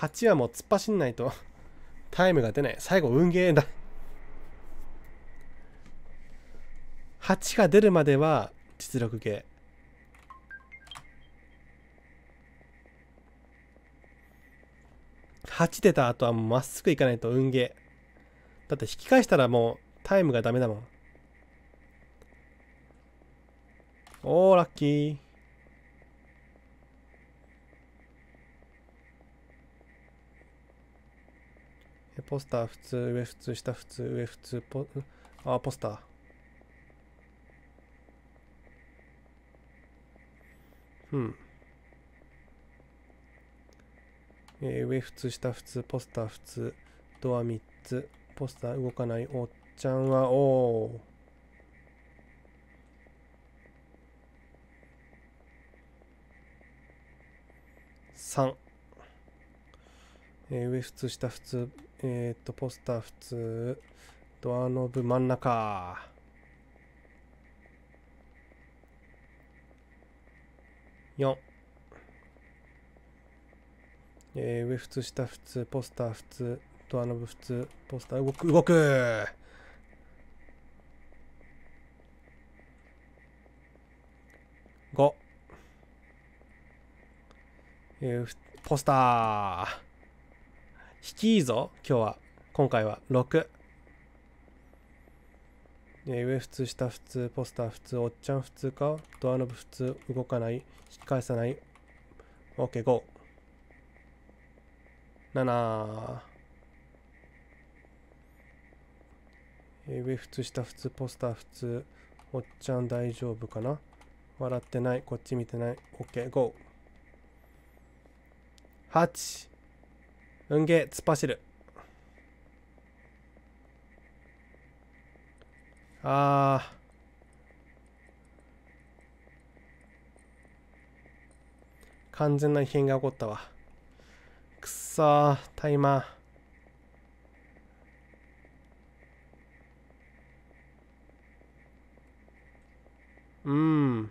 8はもう突っ走んないと タイムが出ない最後運ゲーだ8が出るまでは実力ゲー8出た後はまっすぐ行かないと運ゲーだって引き返したらもうタイムがダメだもんおーラッキーポスター普通、上普通、下普通、上普通、ポ、あ、ポスター。うん。えー、上普通、下普通、ポスター普通、ドア3つ、ポスター動かないおっちゃんは、おー。えー、上普通、下普通、えっ、と、ポスター普通、ドアノブ真ん中。4。えー、上普通、下普通、ポスター普通、ドアノブ普通、ポスター動く、動く5えー、ポスター引きいいぞ今日は今回は6上普通下普通ポスター普通おっちゃん普通かドアノブ普通動かない引き返さない OK57、OK、え上普通下普通ポスター普通おっちゃん大丈夫かな笑ってないこっち見てない OK58、OK 運ゲー突っ走るあー完全な異変が起こったわくっそタイマーうん